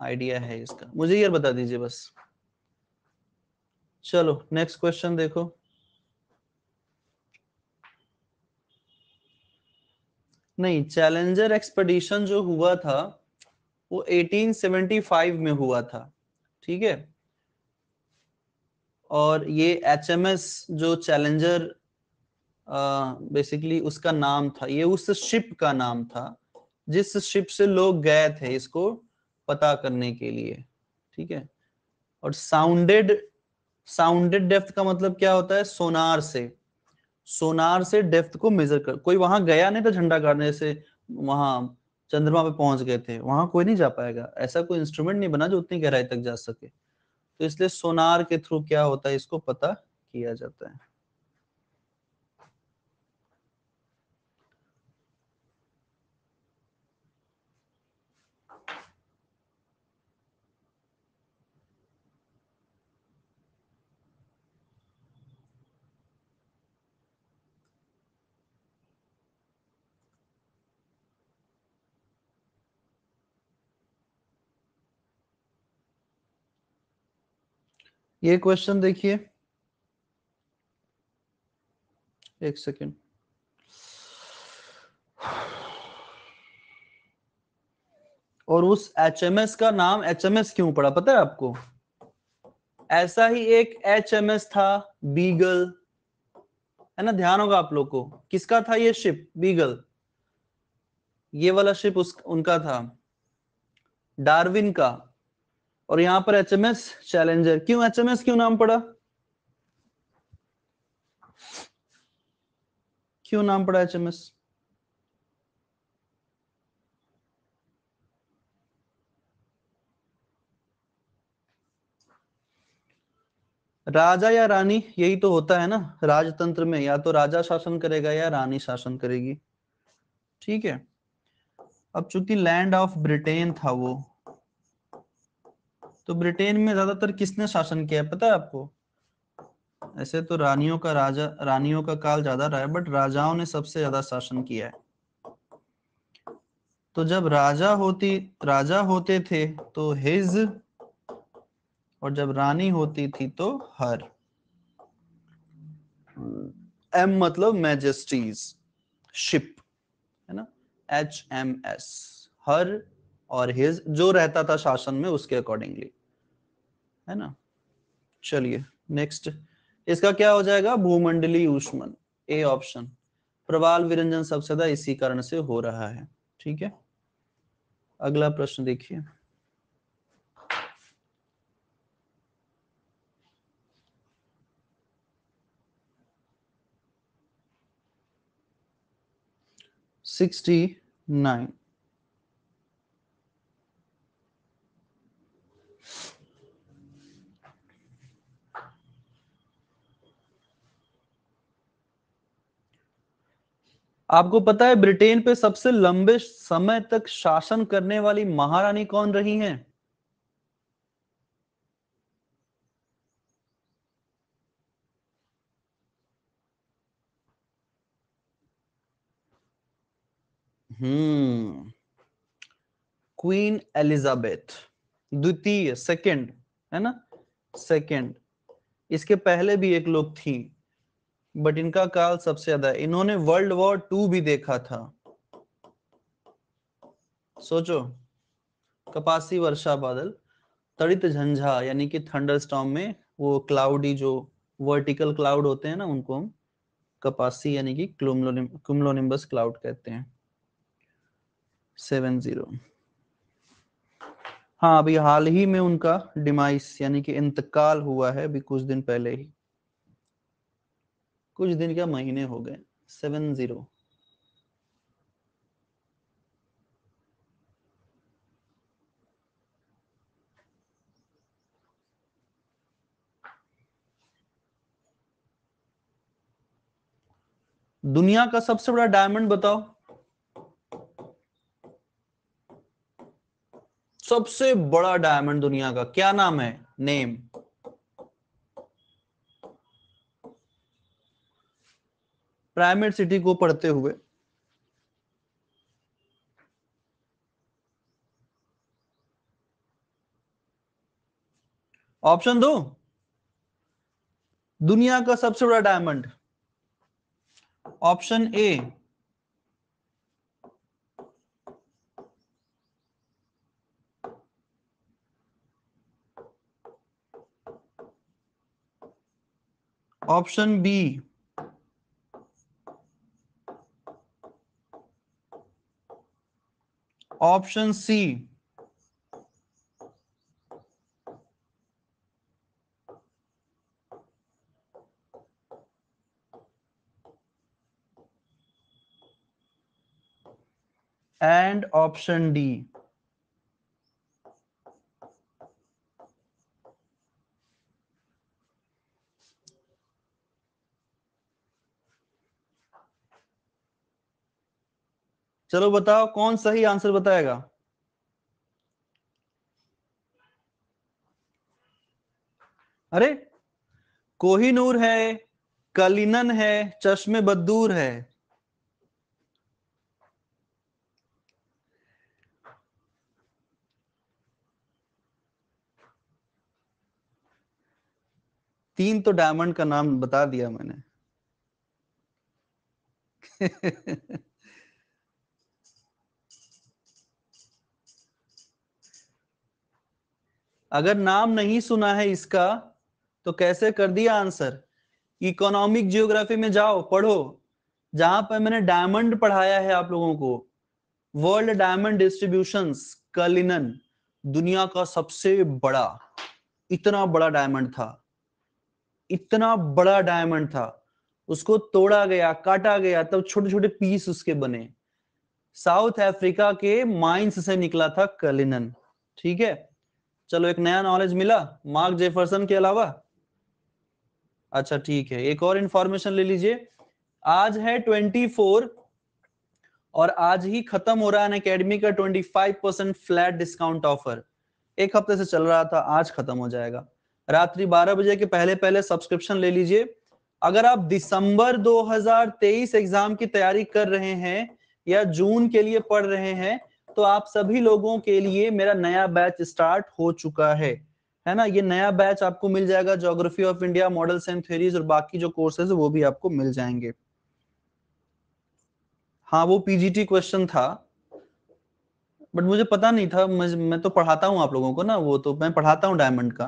Speaker 1: आइडिया है इसका मुझे ये बता दीजिए बस चलो नेक्स्ट क्वेश्चन देखो नहीं चैलेंजर एक्सपेडिशन जो हुआ था वो 1875 में हुआ था ठीक है और ये एच जो चैलेंजर बेसिकली उसका नाम था ये उस शिप का नाम था जिस शिप से लोग गए थे इसको पता करने के लिए ठीक है और साउंडेड साउंडेड डेफ्थ का मतलब क्या होता है सोनार से सोनार से डेफ्थ को मेजर कर कोई वहां गया नहीं था झंडा गाड़ने से वहां चंद्रमा पे पहुंच गए थे वहां कोई नहीं जा पाएगा ऐसा कोई इंस्ट्रूमेंट नहीं बना जो उतनी गहराई तक जा सके तो इसलिए सोनार के थ्रू क्या होता है इसको पता किया जाता है ये क्वेश्चन देखिए एक सेकेंड और उस एच का नाम एच एम एस क्यों पड़ा पता है आपको ऐसा ही एक एच एम एस था बीगल है ना ध्यान होगा आप लोग को किसका था ये शिप बीगल ये वाला शिप उस उनका था डार्विन का और यहां पर एच एम एस चैलेंजर क्यों एच एम एस क्यों नाम पड़ा क्यों नाम पड़ा एच राजा या रानी यही तो होता है ना राजतंत्र में या तो राजा शासन करेगा या रानी शासन करेगी ठीक है अब चूंकि लैंड ऑफ ब्रिटेन था वो तो ब्रिटेन में ज्यादातर किसने शासन किया है पता है आपको ऐसे तो रानियों का राजा रानियों का काल ज्यादा रहा है बट राजाओं ने सबसे ज्यादा शासन किया है तो जब राजा होती राजा होते थे तो हिज और जब रानी होती थी तो हर एम मतलब मैजेस्टीज शिप है ना एच एम एस हर और हिज जो रहता था शासन में उसके अकॉर्डिंगली है ना चलिए नेक्स्ट इसका क्या हो जाएगा भूमंडलीय ऊष्मन ए ऑप्शन प्रवाल विरंजन ज्यादा इसी कारण से हो रहा है ठीक है अगला प्रश्न देखिए सिक्सटी नाइन आपको पता है ब्रिटेन पे सबसे लंबे समय तक शासन करने वाली महारानी कौन रही हैं? हम्म क्वीन एलिजाबेथ द्वितीय सेकंड है ना सेकंड इसके पहले भी एक लोग थी बट इनका काल सबसे ज्यादा इन्होंने वर्ल्ड वॉर टू भी देखा था सोचो कपासी वर्षा बादल तड़ित झंझा यानी कि थंडर स्टॉम में वो क्लाउडी जो वर्टिकल क्लाउड होते हैं ना उनको हम कपासी यानी कि क्लुमलोनिम्बस क्लाउड कहते हैं सेवन जीरो हाँ अभी हाल ही में उनका डिमाइस यानी कि इंतकाल हुआ है अभी कुछ दिन पहले ही कुछ दिन क्या महीने हो गए सेवन जीरो दुनिया का सबसे बड़ा डायमंड बताओ सबसे बड़ा डायमंड दुनिया का क्या नाम है नेम प्राइमेट सिटी को पढ़ते हुए ऑप्शन दो दुनिया का सबसे बड़ा diamond option A option B Option C. And option D. चलो बताओ कौन सही आंसर बताएगा अरे कोहिनूर है कलिनन है चश्मे बद्दूर है तीन तो डायमंड का नाम बता दिया मैंने अगर नाम नहीं सुना है इसका तो कैसे कर दिया आंसर इकोनॉमिक जियोग्राफी में जाओ पढ़ो जहां पर मैंने डायमंड पढ़ाया है आप लोगों को वर्ल्ड डायमंड डिस्ट्रीब्यूशन कलिनन दुनिया का सबसे बड़ा इतना बड़ा डायमंड था इतना बड़ा डायमंड था उसको तोड़ा गया काटा गया तब छोटे छोटे पीस उसके बने साउथ अफ्रीका के माइंस से निकला था कलिनन ठीक है चलो एक नया नॉलेज मिला मार्क जेफरसन के अलावा अच्छा ठीक है एक और इंफॉर्मेशन ले लीजिए आज है ट्वेंटी फोर और आज ही खत्म हो रहा है अकेडमी का twenty five percent flat discount offer एक हफ्ते से चल रहा था आज खत्म हो जाएगा रात्रि बारह बजे के पहले पहले सब्सक्रिप्शन ले लीजिए अगर आप दिसंबर 2023 एग्जाम की तैयारी कर रहे हैं या जून के लिए पढ़ रहे हैं तो आप सभी लोगों के लिए मेरा नया बैच स्टार्ट हो चुका है है ना ये नया बैच आपको मिल जाएगा geography of India models and theories और बाकी जो कोर्सेज वो भी आपको मिल जाएंगे हाँ वो पीजीटी क्वेश्चन था बट मुझे पता नहीं था मैं तो पढ़ाता हूँ आप लोगों को ना वो तो मैं पढ़ाता हूँ डायमंड का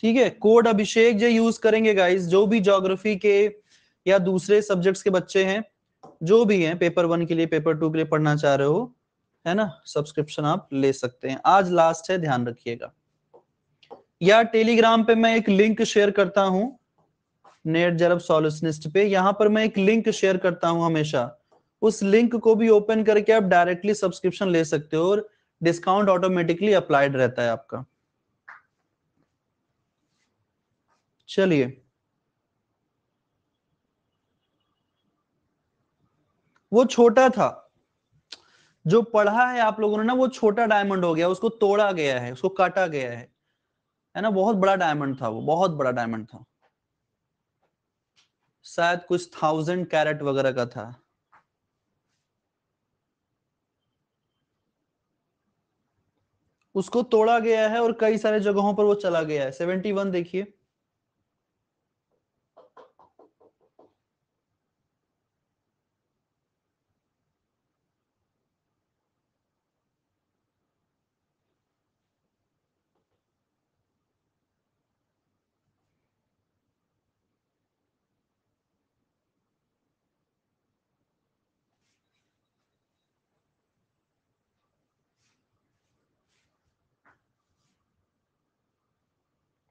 Speaker 1: ठीक है कोड अभिषेक जो यूज करेंगे गाइस जो भी ज्योग्राफी के या दूसरे सब्जेक्ट्स के बच्चे हैं जो भी हैं पेपर वन के लिए पेपर टू के लिए पढ़ना चाह रहे हो है ना सब्सक्रिप्शन आप ले सकते हैं आज लास्ट है ध्यान रखिएगा या टेलीग्राम पे मैं एक लिंक शेयर करता हूं नेट जरब सॉल्यूशनिस्ट पे यहां पर मैं एक लिंक शेयर करता हूं हमेशा उस लिंक को भी ओपन करके आप डायरेक्टली सब्सक्रिप्शन ले सकते हो और डिस्काउंट ऑटोमेटिकली अप्लाइड रहता है आपका चलिए वो छोटा था जो पढ़ा है आप लोगों ने ना वो छोटा डायमंड हो गया उसको तोड़ा गया है उसको काटा गया है है ना बहुत बड़ा डायमंड था वो बहुत बड़ा डायमंड था शायद कुछ थाउजेंड कैरेट वगैरह का था उसको तोड़ा गया है और कई सारे जगहों पर वो चला गया है सेवेंटी वन देखिए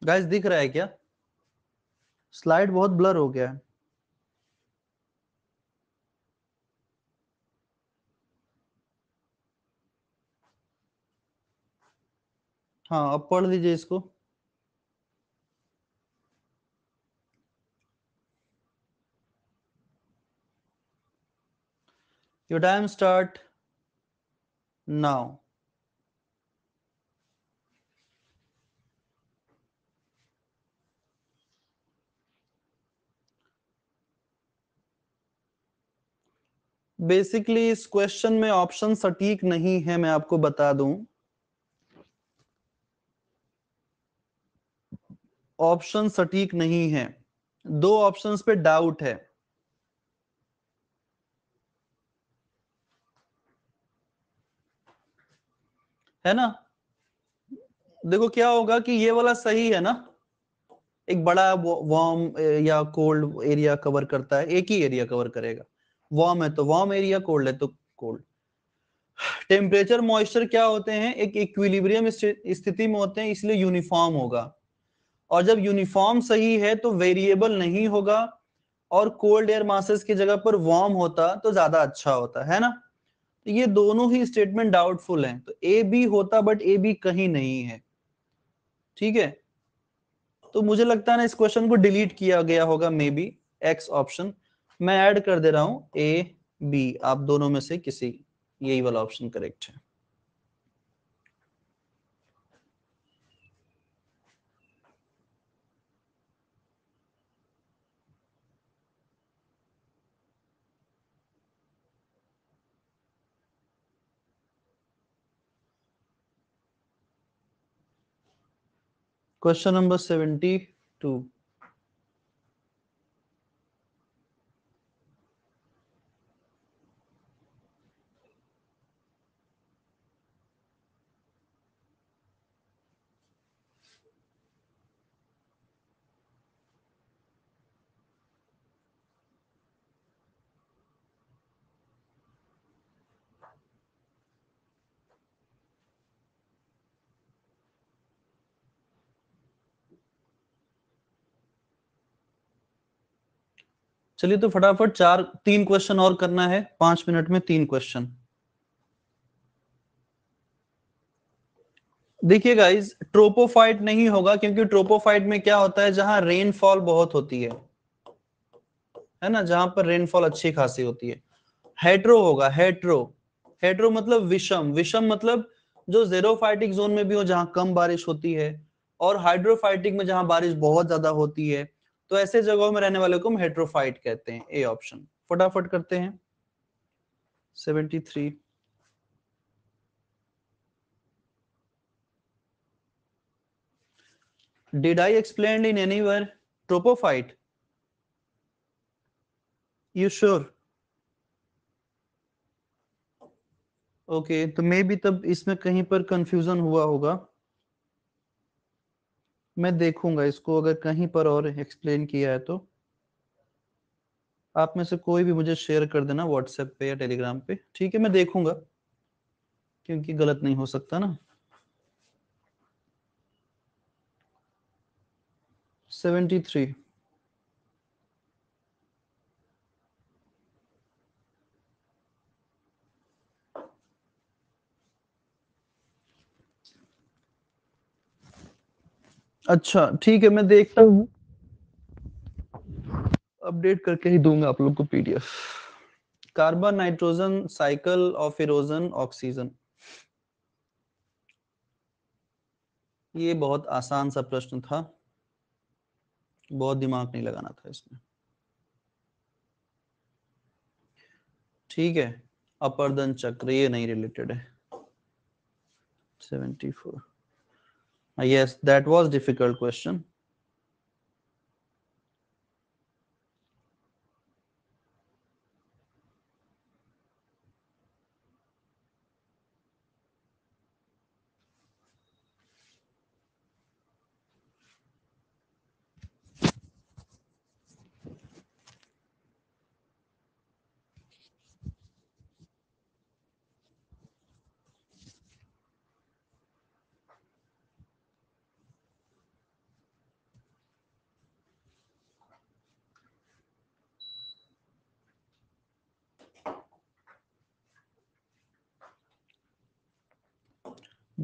Speaker 1: गाइस दिख रहा है क्या स्लाइड बहुत ब्लर हो गया है हाँ अब पढ़ लीजिए इसको your time start now basically इस क्वेश्चन में ऑप्शन सटीक नहीं है मैं आपको बता दूं ऑप्शन सटीक नहीं है दो ऑप्शंस पे डाउट है है ना देखो क्या होगा कि ये वाला सही है ना एक बड़ा वार्म या कोल्ड एरिया कवर करता है एक ही एरिया कवर करेगा वार्म है तो वार्म एरिया कोल्ड है तो कोल्ड टेम्परेचर मॉइस्चर क्या होते हैं एक इक्विलिब्रियम स्थिति में होते हैं इसलिए यूनिफॉर्म होगा और जब यूनिफॉर्म सही है तो वेरिएबल नहीं होगा और कोल्ड एयर मासेस की जगह पर वार्म होता तो ज्यादा अच्छा होता है ना तो ये दोनों ही स्टेटमेंट डाउटफुल हैं तो ए बी होता बट ए बी कहीं नहीं है ठीक है तो मुझे लगता है ना इस क्वेश्चन को डिलीट किया गया होगा मे बी एक्स ऑप्शन मैं ऐड कर दे रहा हूं ए बी आप दोनों में से किसी यही वाला ऑप्शन करेक्ट है क्वेश्चन नंबर सेवेंटी टू चलिए तो फटाफट चार तीन क्वेश्चन और करना है पांच मिनट में तीन क्वेश्चन देखिए गाइज ट्रोपोफाइट नहीं होगा क्योंकि ट्रोपोफाइट में क्या होता है जहां रेनफॉल बहुत होती है है ना जहां पर रेनफॉल अच्छी खासी होती है हेट्रो होगा हेट्रो हेट्रो मतलब विषम विषम मतलब जो जेरोफाइटिक जोन में भी हो जहां कम बारिश होती है और हाइड्रोफाइटिक में जहां बारिश बहुत ज्यादा होती है तो ऐसे जगहों में रहने वाले को हम हेड्रोफाइट कहते हैं ए ऑप्शन फटाफट करते हैं 73 Did I explain in anywhere tropophyte? You sure? Okay okay, तो मे भी तब इसमें कहीं पर कंफ्यूजन हुआ होगा मैं देखूंगा इसको अगर कहीं पर और एक्सप्लेन किया है तो आप में से कोई भी मुझे शेयर कर देना व्हाट्सएप पे या टेलीग्राम पे ठीक है मैं देखूंगा क्योंकि गलत नहीं हो सकता ना सेवेंटी थ्री अच्छा ठीक है मैं देखता हूँ अपडेट करके ही दूंगा आप लोग को PDF carbon nitrogen cycle of erosion oxygen ये बहुत आसान सा प्रश्न था बहुत दिमाग नहीं लगाना था इसमें ठीक है अपर्दन चक्र ये नहीं रिलेटेड है seventy four yes that was difficult question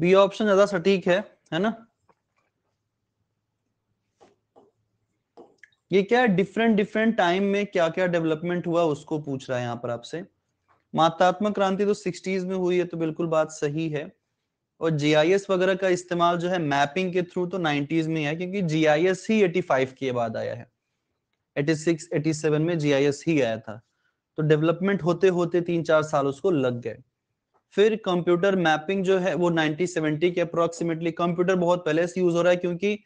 Speaker 1: B option ज्यादा सटीक है है ना ये क्या है डिफरेंट डिफरेंट टाइम में क्या क्या डेवलपमेंट हुआ उसको पूछ रहा है यहां पर आपसे मातात्मक क्रांति तो सिक्सटीज में हुई है तो बिल्कुल बात सही है और जीआईएस वगैरह का इस्तेमाल जो है मैपिंग के थ्रू तो नाइनटीज में है क्योंकि जीआईएस ही 85 के बाद आया है एटी 87 में जीआईएस ही आया था तो डेवलपमेंट होते होते तीन चार साल उसको लग गए फिर कंप्यूटर मैपिंग जो है वो 1970 के अप्रोक्सीमेटली कंप्यूटर बहुत पहले से यूज हो रहा है क्योंकि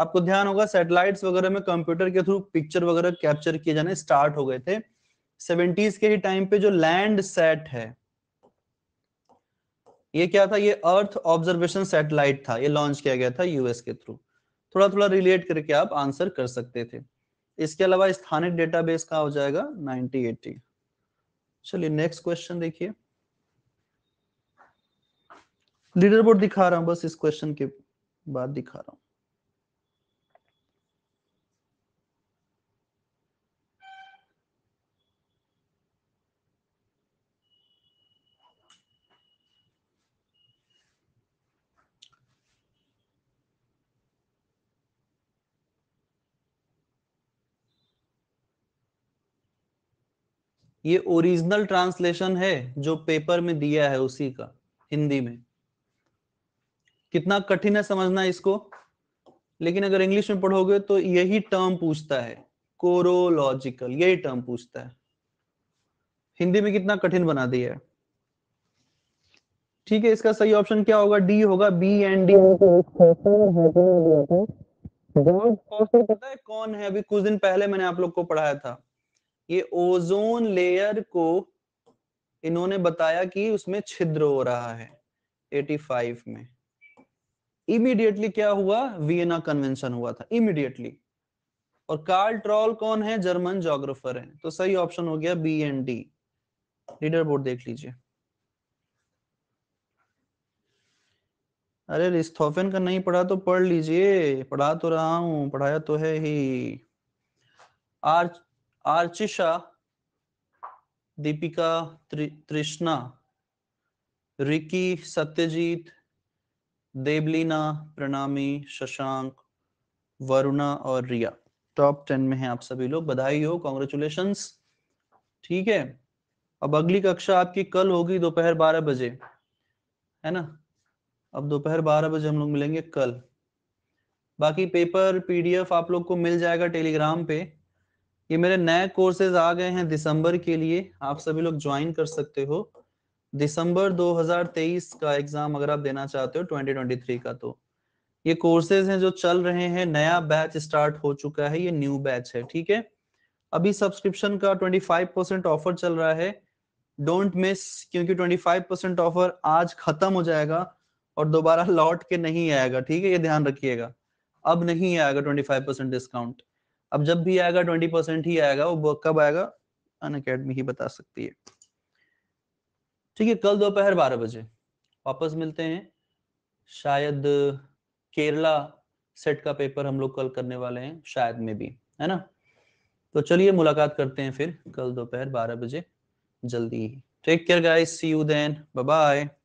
Speaker 1: आपको ध्यान होगा सैटेलाइट्स वगैरह में कंप्यूटर के थ्रू पिक्चर वगैरह कैप्चर किए जाने स्टार्ट हो गए थे सेवेंटीज के ही टाइम पे जो लैंड सेट है ये क्या था ये अर्थ ऑब्जर्वेशन सैटेलाइट था ये लॉन्च किया गया था यूएस के थ्रू थोड़ा थोड़ा रिलेट करके आप आंसर कर सकते थे इसके अलावा स्थानिक डेटाबेस का हो जाएगा 9080 चलिए नेक्स्ट क्वेश्चन देखिए लीडर बोर्ड दिखा रहा हूं बस इस क्वेश्चन के बाद दिखा रहा हूं ये ओरिजिनल ट्रांसलेशन है जो पेपर में दिया है उसी का हिंदी में कितना कठिन है समझना इसको लेकिन अगर इंग्लिश में पढ़ोगे तो यही टर्म पूछता है कोरोलॉजिकल यही टर्म पूछता है हिंदी में कितना कठिन बना दिया है ठीक है इसका सही ऑप्शन क्या होगा डी होगा बी एंड डी पता है कौन है अभी कुछ दिन पहले मैंने आप लोग को पढ़ाया था ये ओजोन लेयर को इन्होंने बताया कि उसमें छिद्र हो रहा है 85 में इमीडिएटली क्या हुआ वियना कन्वेंशन हुआ था इमीडिएटली और कार्ल ट्रॉल कौन है जर्मन जोग्राफर है तो सही ऑप्शन हो गया B and D leader board देख लीजिए अरे रिस्थोफेन का नहीं पढ़ा तो पढ़ लीजिए पढ़ा तो रहा हूं पढ़ाया तो है ही आर्च आर्चिशा दीपिका त्रि, रिकी सत्यजीत देवलीना प्रणामी शशांक वरुणा और रिया टॉप टेन में हैं आप सभी लोग बधाई हो कॉन्ग्रेचुलेशन ठीक है अब अगली कक्षा आपकी कल होगी दोपहर बारह बजे है ना अब दोपहर बारह बजे हम लोग मिलेंगे कल बाकी पेपर पीडीएफ आप लोग को मिल जाएगा टेलीग्राम पे ये मेरे नए कोर्सेज आ गए हैं दिसंबर के लिए आप सभी लोग ज्वाइन कर सकते हो दिसंबर 2023 का एग्जाम अगर आप देना चाहते हो 2023 का तो ये कोर्सेज हैं जो चल रहे हैं नया बैच स्टार्ट हो चुका है ये न्यू बैच है ठीक है अभी सब्सक्रिप्शन का 25 परसेंट ऑफर चल रहा है डोंट मिस क्योंकि 25 परसेंट ऑफर आज खत्म हो जाएगा और दोबारा लौट के नहीं आएगा ठीक है ये ध्यान रखिएगा अब नहीं आएगा 25 परसेंट डिस्काउंट अब जब भी आएगा 20 परसेंट ही आएगा वो कब आएगा अन अकेडमी ही बता सकती है ठीक है कल दोपहर बारह बजे वापस मिलते हैं शायद केरला सेट का पेपर हम लोग कल करने वाले हैं शायद में भी है ना तो चलिए मुलाकात करते हैं फिर कल दोपहर बारह बजे जल्दी ही take care guys see you then bye